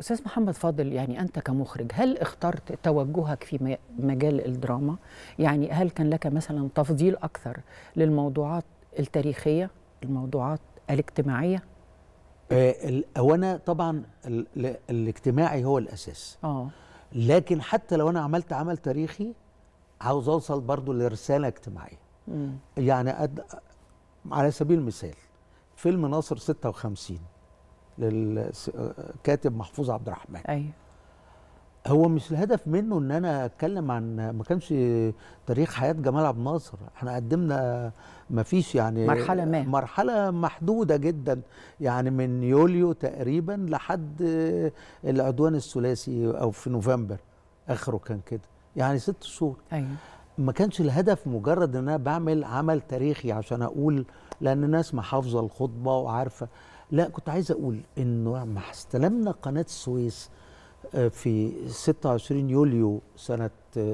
استاذ محمد فاضل يعني انت كمخرج هل اخترت توجهك في مجال الدراما يعني هل كان لك مثلا تفضيل اكثر للموضوعات التاريخيه الموضوعات الاجتماعيه آه، هو انا طبعا ال ال الاجتماعي هو الاساس اه لكن حتى لو انا عملت عمل تاريخي عاوز اوصل برضه لرساله اجتماعيه مم. يعني أد... على سبيل المثال فيلم ناصر 56 للكاتب آه، محفوظ عبد الرحمن ايوه هو مش الهدف منه ان انا اتكلم عن ما كانش تاريخ حياه جمال عبد الناصر احنا قدمنا ما فيش يعني مرحله ما مرحله محدوده جدا يعني من يوليو تقريبا لحد العدوان الثلاثي او في نوفمبر اخره كان كده يعني ست شهور ايوه ما كانش الهدف مجرد ان انا بعمل عمل تاريخي عشان اقول لان الناس محافظه الخطبه وعارفه لا كنت عايز اقول انه ما استلمنا قناه السويس آه، في 26 يوليو سنه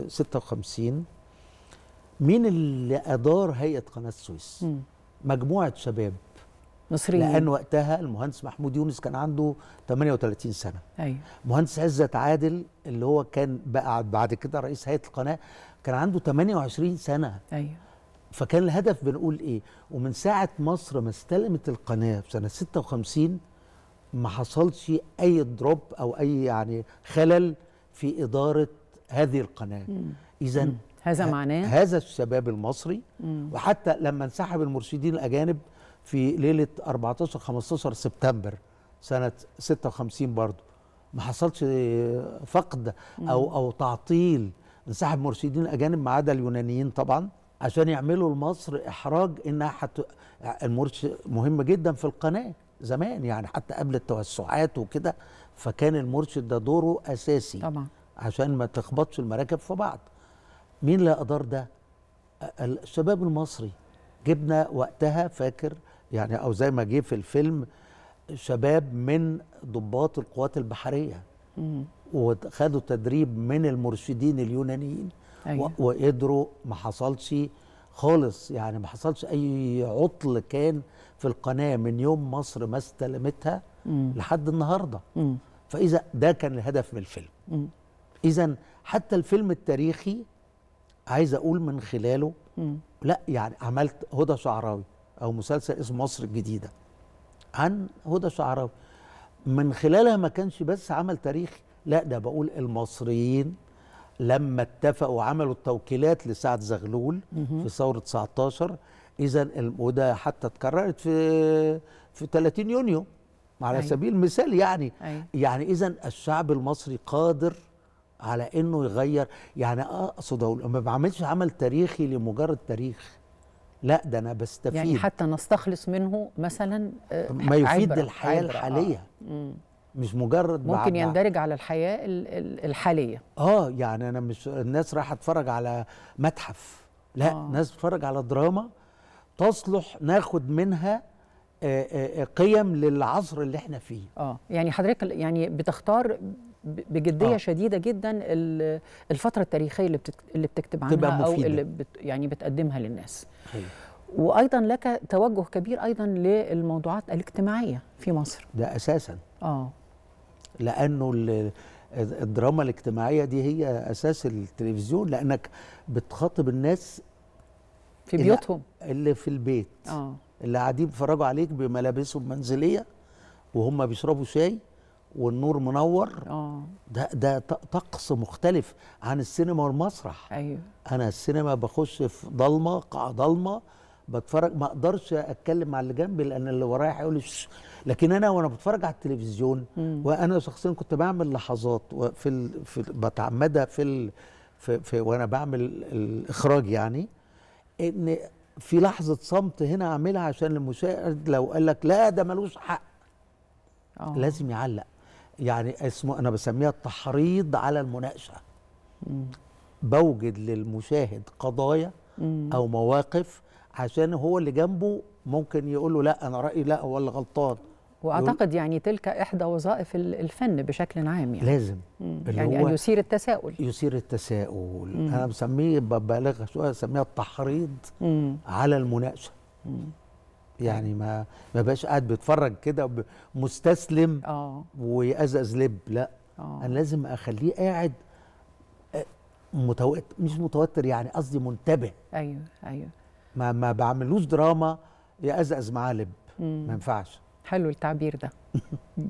56 آه، مين اللي ادار هيئه قناه السويس مجموعه شباب مصريين لان وقتها المهندس محمود يونس كان عنده 38 سنه ايوه مهندس عزت عادل اللي هو كان بقى بعد كده رئيس هيئه القناه كان عنده 28 سنه ايوه فكان الهدف بنقول ايه ومن ساعه مصر ما استلمت القناه في سنه 56 ما حصلش اي دروب او اي يعني خلل في اداره هذه القناه اذا هذا معناه هذا الشباب المصري مم. وحتى لما انسحب المرشدين الاجانب في ليله 14 15 سبتمبر سنه 56 برضه ما حصلش فقد او او تعطيل انسحب مرشدين اجانب ما عدا اليونانيين طبعا عشان يعملوا لمصر احراج انها حت... المرش مهم جدا في القناه زمان يعني حتى قبل التوسعات وكده فكان المرشد ده دوره اساسي طبعا عشان ما تخبطش المراكب في بعض مين اللي ادار ده الشباب المصري جبنا وقتها فاكر يعني او زي ما جه في الفيلم شباب من ضباط القوات البحريه وخدوا تدريب من المرشدين اليونانيين أيوة. وقدروا ما حصلش خالص يعني ما حصلش اي عطل كان في القناه من يوم مصر ما استلمتها مم. لحد النهارده فاذا ده كان الهدف من الفيلم اذا حتى الفيلم التاريخي عايز اقول من خلاله مم. لا يعني عملت هدى شعراوي او مسلسل اسمه مصر الجديده عن هدى شعراوي من خلالها ما كانش بس عمل تاريخي لا ده بقول المصريين لما اتفقوا عملوا التوكيلات لسعد زغلول في ثوره 19 اذا وده حتى اتكررت في في 30 يونيو على أي. أيوة. سبيل المثال يعني أي. أيوة. يعني اذا الشعب المصري قادر على انه يغير يعني اقصد اقول ما بعملش عمل تاريخي لمجرد تاريخ لا ده انا بستفيد يعني حتى نستخلص منه مثلا آه، ما يفيد عبر. الحياه عبر. آه. الحاليه آه. مش مجرد ممكن يندرج على الحياه الحاليه اه يعني انا مش الناس رايحه تتفرج على متحف لا آه. ناس بتتفرج على دراما تصلح ناخد منها آه، آه، آه، قيم للعصر اللي احنا فيه اه يعني حضرتك يعني بتختار بجديه آه. شديده جدا الفتره التاريخيه اللي اللي بتكتب عنها تبقى مفيدة. او اللي بت يعني بتقدمها للناس هي. وايضا لك توجه كبير ايضا للموضوعات الاجتماعيه في مصر ده اساسا اه لانه الدراما الاجتماعيه دي هي اساس التلفزيون لانك بتخاطب الناس في بيوتهم اللي في البيت اه اللي قاعدين بيتفرجوا عليك بملابسهم منزليه وهم بيشربوا شاي والنور منور اه ده ده طقس مختلف عن السينما والمسرح ايوه انا السينما بخش في ضلمه قاعه ضلمه بتفرج ما اقدرش اتكلم مع اللي جنبي لان اللي ورايا هيقول لكن انا وانا بتفرج على التلفزيون مم. وانا شخصيا كنت بعمل لحظات في ال... في بتعمدها في, ال... في في وانا بعمل الاخراج يعني ان في لحظه صمت هنا اعملها عشان المشاهد لو قال لك لا ده ملوش حق أوه. لازم يعلق يعني اسمه انا بسميها التحريض على المناقشه بوجد للمشاهد قضايا مم. او مواقف عشان هو اللي جنبه ممكن يقول له لا انا رايي لا هو اللي غلطان واعتقد يعني تلك احدى وظائف الفن بشكل عام يعني لازم اللي يعني هو أن يثير التساؤل يثير التساؤل مم. انا بسميه ببالغ شويه بسميها التحريض مم. على المناقشه يعني أيوة. ما ما بقاش قاعد بيتفرج كده مستسلم اه ويأزأز لب لا أوه. انا لازم اخليه قاعد آه، متوتر مش متوتر يعني قصدي منتبه ايوه ايوه ما ما بعملوش دراما يأزأز معاه لب ما ينفعش حلو التعبير ده